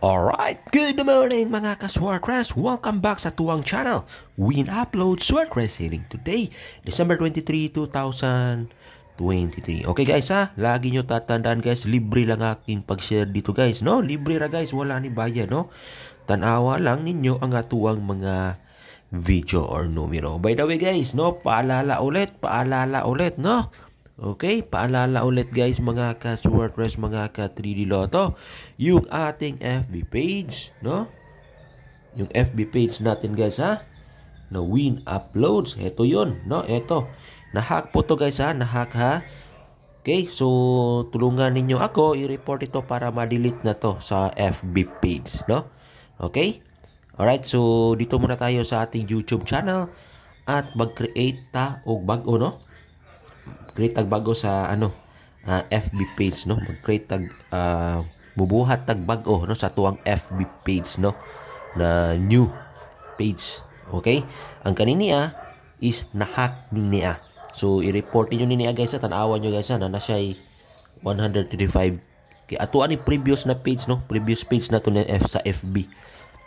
Alright, good morning mga ka-Swarcrest! Welcome back sa Tuwang Channel! We upload Swarcrest Healing today, December 23, 2023. Okay guys ha, lagi nyo tatandaan guys, libre lang aking pag-share dito guys, no? Libre ra guys, wala ni bayad, no? Tanawa lang ninyo ang atuwang mga video or numero. By the way guys, no? Paalala ulit, paalala ulit, no? Okay, paalala ulit guys mga ka-swordpress, mga ka-3D Lotto, yung ating FB page, no? Yung FB page natin guys ha, na win uploads, ito yon no? Ito, nahack po to guys ha, nahack ha. Okay, so tulungan ninyo ako i-report ito para ma-delete na to sa FB page, no? Okay? Alright, so dito muna tayo sa ating YouTube channel at mag-create ta o bago, no? create tag bago sa ano uh, ah, FB page no mag-create tag uh, bubuhat tag bago no sa tuwang FB page no na new page okay ang kanini ah, is nahack ni niya so i-report niyo ni niya guys at ah. tanawan niyo guys na na siya 135 kay ato ani previous na page no previous page na to na F sa FB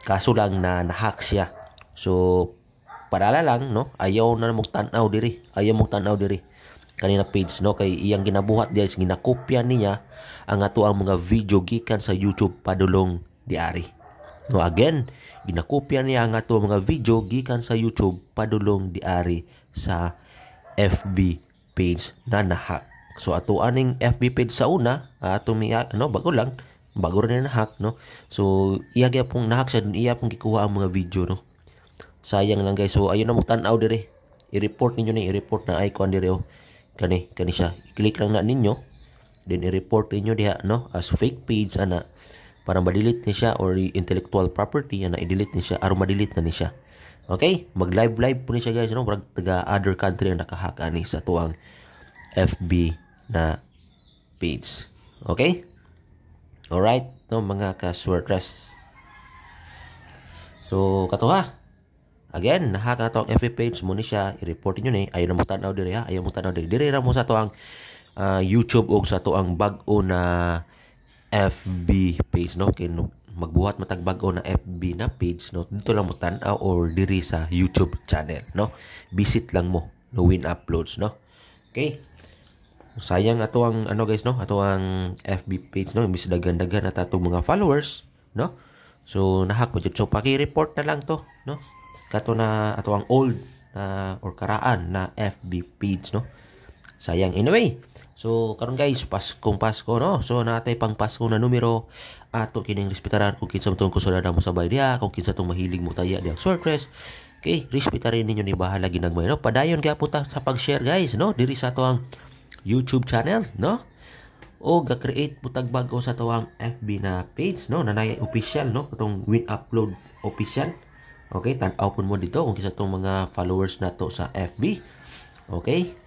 kaso lang na nahack siya so para lang no ayaw na mong tan diri ayaw mong tan diri kanina page no kay iyang ginabuhat diya ginakopya niya ang ato ang mga video gikan sa YouTube padulong diari. No again, ginakopya niya ang ato mga video gikan sa YouTube padulong diari sa FB page na nahack. So ato aning FB page sa una, ato mi no bago lang bago rin na hack no. So iya gyud pong nahack siya iya pong gikuha ang mga video no. Sayang lang guys. So ayun na mo tan-aw dire. I-report ninyo na i-report na icon dire oh kani kani siya i-click lang na ninyo then i-report ninyo diha no as fake page ana para ma-delete ni siya or intellectual property ana i-delete ni siya aron ma-delete na ni siya okay mag live live po ni siya guys no murag taga other country ang nakahack ani sa tuang FB na page okay all right no mga ka-swerters so katuha Again, nakakataong FB page mo ni siya, i-report niyo ni, ayaw na mo tanaw diri ha, ayaw mo tanaw diri. Diri ra mo sa to ang uh, ah, YouTube o sa to ang bag-o na FB page no kay magbuhat matag bag-o na FB na page no dito lang mo tanaw or diri sa YouTube channel no. Visit lang mo no win uploads no. Okay. Sayang ato ang ano guys no, ato ang FB page no, imbis dagan-dagan na tatong mga followers no. So nahakot jud so paki-report na lang to no kato na ato ang old na or karaan na FB page no sayang anyway so karon guys paskong pasko no so natay pang pasko na numero ato kining respetaran kung kinsa tong kusulada mo sabay diha kung kinsa tong mahilig mo taya diha short okay respeta rin ninyo ni bahala ginagmay no padayon gyapon ta sa pag-share guys no diri sa ato ang YouTube channel no o ga-create putag bago sa tawang FB na page no nanay official no katong win upload official Okay, tanaw po mo dito kung isa itong mga followers na to sa FB. Okay?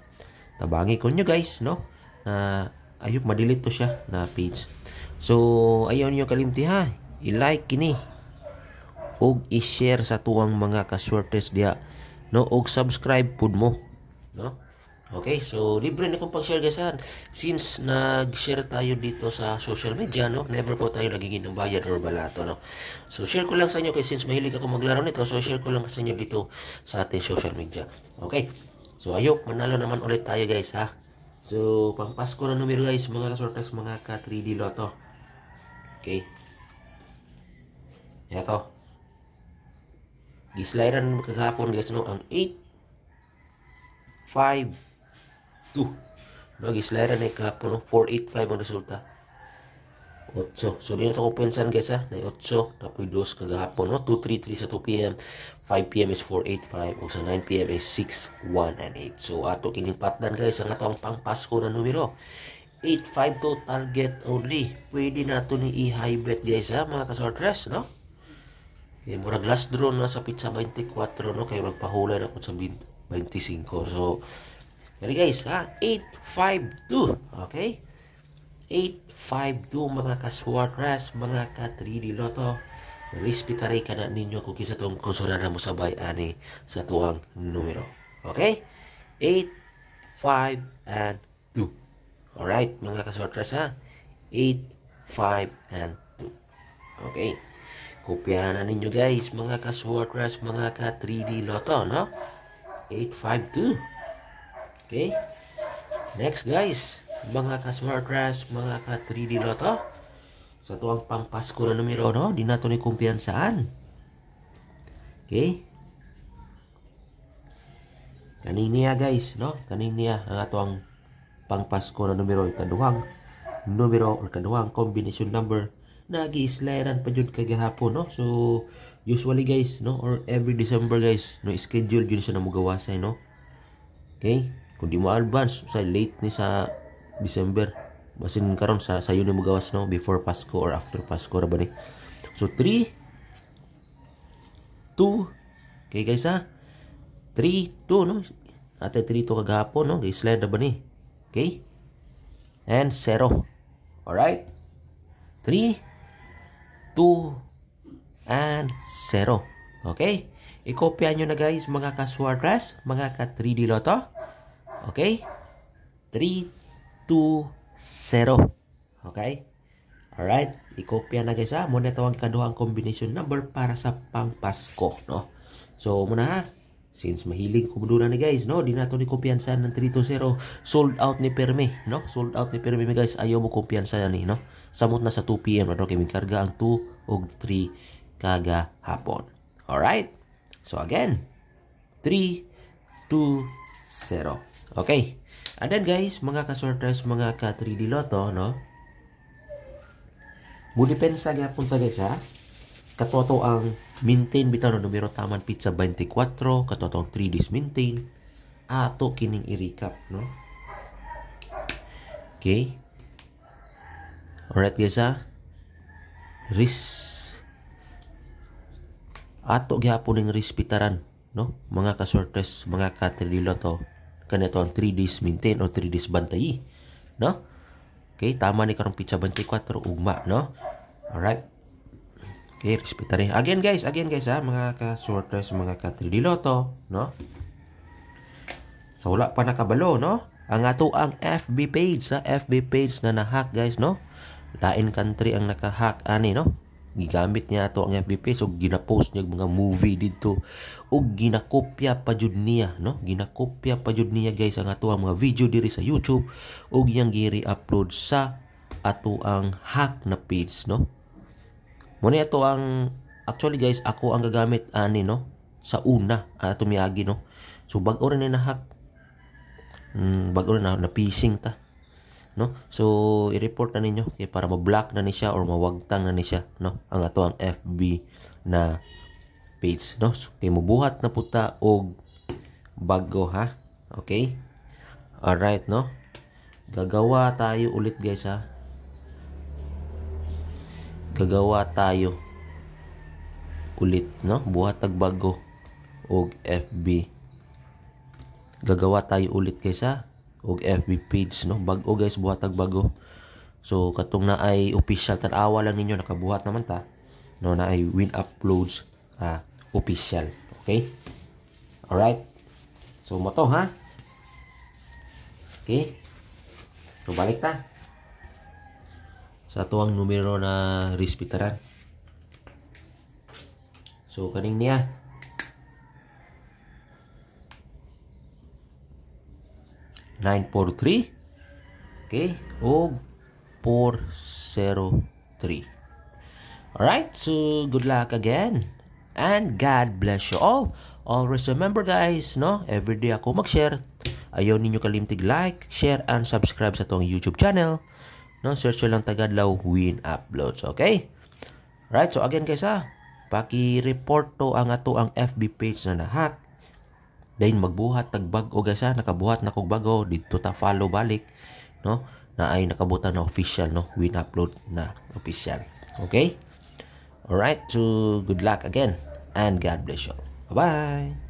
Tabangi ko nyo guys, no? Na uh, ayop madilit to siya na page. So, ayon nyo kalimti ha. I-like kini. Og i-share sa tuwang mga kaswertes dia. No, og subscribe pud mo, no? Okay, so libre na kong pag-share guys ha. Since nag-share tayo dito sa social media, no? Never po tayo nagiging ng bayan or balato, no? So share ko lang sa inyo kasi since mahilig ako maglaro nito, so share ko lang sa inyo dito sa ating social media. Okay, so ayok, manalo naman ulit tayo guys ha. So pampasko na numero guys, mga kasortas, mga ka 3D loto. Okay. Ito. Gislairan kagahapon guys, no? Ang 8, 5, 2. Nag-slide na kahapon. No? 485 ang resulta. 8. So, dito ko pensan guys ha. Na 8. Napoy 2 kagahapon. No? 233 sa 2 p.m. 5 p.m. is 485. O sa 9 p.m. is 6, and 8. So, ato kining patdan, guys. Ang atong pangpasko na numero. 8.5 to target only. Pwede na ito ni i-high bet guys ha ah, mga kasortres, no? Okay, murag last draw na sa pizza 24, no? Kaya magpahulay na ako sa 25. So, Ready guys, ha? 852. Okay? 852 mga ka-Swartras, mga ka-3D Lotto. Respetary ka na ninyo kung kisa tong konsolana mo sabay ani sa tuwang numero. Okay? 8, 5, and 2. Alright, mga ka-Swartras ha? 8, 5, and 2. Okay? Kopyahan na ninyo guys, mga ka-Swartras, mga ka-3D Lotto, no? 852. Okay? Next guys, mga ka-smartras, mga ka-3D na to. Sa tuwang pampasko na numero, no? Di nato ni kumpiyansaan. Okay? Kaniniya guys, no? Kaniniya ang atuang pampasko na numero ikaduhang numero or kaduhang combination number na gi-islayan pa jud kagahapon, no? So, usually guys, no? Or every December guys, no? Schedule yun siya na mugawa no? Okay? kung di mo advance sa late ni sa December basin karon sa sayo ni magawas no before Pasko or after Pasko ra ba ni so 3 2 kay guys ha 3 2 no ate 3 to kagahapon no kay slide ra ba ni okay and 0 all right 3 2 and 0 okay i-copy niyo na guys mga ka-swartras mga ka 3D lotto Okay? 3, 2, 0. Okay? Alright? Ikopya na guys ha. Muna ito ang kaduhang combination number para sa pangpasko. No? So, muna ha. Since mahilig ko muna na guys, no? Di na ito ni kumpiyansa ng 320. Sold out ni Perme, no? Sold out ni Perme, guys. Ayaw mo kumpiyansa yan, eh, no? Samot na sa 2pm, ano? Kaya karga ang 2 o 3 kaga hapon. Alright? So again, 3, 2, 0. Okay. And then guys, mga ka-sorters, mga ka-3D Lotto, no? Mudepensa nga punta guys ha. Katoto ang maintain bitaw no numero taman pizza 24, katoto ang 3Ds maintain. Ato kining i-recap no. Okay. Alright guys ha. Risk ato gyapon ning risk bitaran no mga ka-sorters, mga ka-3D Lotto. Kanito ang 3 days maintain o 3 days bantayi. No? Okay, tama ni karong pizza 24 ugma, no? Alright. Okay, respeta Again guys, again guys ha, mga ka-sorters, mga ka loto no? So wala pa nakabalo, no? Ang ato ang FB page, sa FB page na nahack guys, no? Lain country ang nakahack ani, no? gigamit niya ato ang FB page o ginapost niya mga movie dito o ginakopya pa jud niya no ginakopya pa jud niya guys ang ato ang mga video diri sa YouTube o yang giri upload sa ato ang hack na page no mo ni ato ang actually guys ako ang gagamit ani no sa una ato miagi no so bag-o rin na hack mm, bag-o na na phishing ta no so i-report na ninyo kay para ma-block na ni siya or mawagtang na ni siya no ang ato ang FB na page no so, kay mubuhat na puta og bago ha okay all right no gagawa tayo ulit guys ha gagawa tayo ulit no buhat tag bago og FB gagawa tayo ulit guys ha og FB page no bago guys buhatag bago so katong na ay official tanawa lang ninyo nakabuhat naman ta no na ay win uploads uh, official okay all right so moto ha okay so balik ta sa tuwang numero na respetaran so kaning niya 943 okay o 403 right so good luck again and God bless you all always remember guys no every day ako mag-share ayaw ninyo kalimtig like share and subscribe sa tong YouTube channel no search lang Tagadlaw win uploads okay right so again guys ha paki-report to ang ato ang FB page na nahack dayon magbuhat tagbag o gasa nakabuhat na kugbago bago didto ta follow balik no na ay nakabutan na official no win upload na official okay all right so good luck again and god bless you bye bye